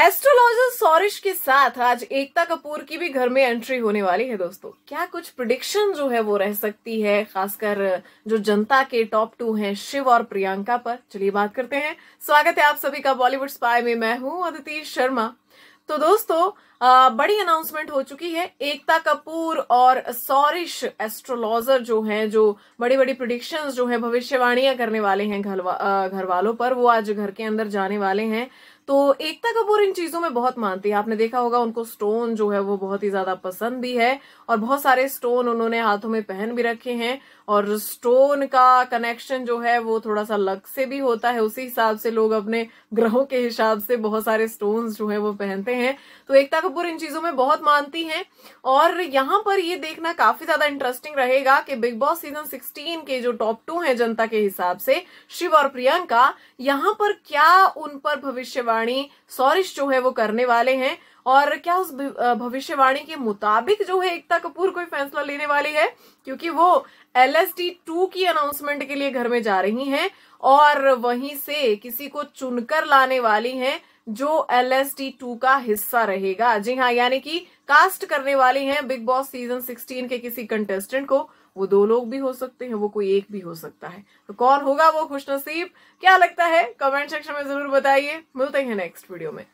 astrologer सौरिश के साथ आज एकता कपूर की भी घर में एंट्री होने वाली है दोस्तों क्या कुछ प्रिडिक्शन जो है वो रह सकती है खासकर जो जनता के टॉप टू हैं शिव और प्रियंका पर चलिए बात करते हैं स्वागत है आप सभी का बॉलीवुड स्पाई में मैं हूं अदिति शर्मा तो दोस्तों आ, बड़ी अनाउंसमेंट हो चुकी है एकता कपूर और सौरिश एस्ट्रोलॉजर जो हैं जो बड़ी बड़ी प्रोडिक्शन जो है भविष्यवाणियां करने वाले हैं घर घर वालों पर वो आज घर के अंदर जाने वाले हैं तो एकता कपूर इन चीजों में बहुत मानती है आपने देखा होगा उनको स्टोन जो है वो बहुत ही ज्यादा पसंद भी है और बहुत सारे स्टोन उन्होंने हाथों में पहन भी रखे हैं और स्टोन का कनेक्शन जो है वो थोड़ा सा लक से भी होता है उसी हिसाब से लोग अपने ग्रहों के हिसाब से बहुत सारे स्टोन जो है वो पहनते हैं तो एकता कपूर कपूर इन चीजों में बहुत मानती हैं और यहाँ पर ये देखना काफी ज्यादा इंटरेस्टिंग रहेगा कि बिग बॉस सीजन 16 के जो टॉप टू हैं जनता के हिसाब से शिव और प्रियंका यहाँ पर क्या उन पर भविष्यवाणी सौरिश जो है वो करने वाले हैं और क्या उस भविष्यवाणी के मुताबिक जो है एकता कपूर कोई फैसला लेने वाली है क्योंकि वो एल एस टू की अनाउंसमेंट के लिए घर में जा रही हैं और वहीं से किसी को चुनकर लाने वाली हैं जो एल एस टी टू का हिस्सा रहेगा जी हाँ यानी कि कास्ट करने वाले हैं बिग बॉस सीजन सिक्सटीन के किसी कंटेस्टेंट को वो दो लोग भी हो सकते हैं वो कोई एक भी हो सकता है तो कौन होगा वो खुशनसीब क्या लगता है कमेंट सेक्शन में जरूर बताइए मिलते हैं नेक्स्ट वीडियो में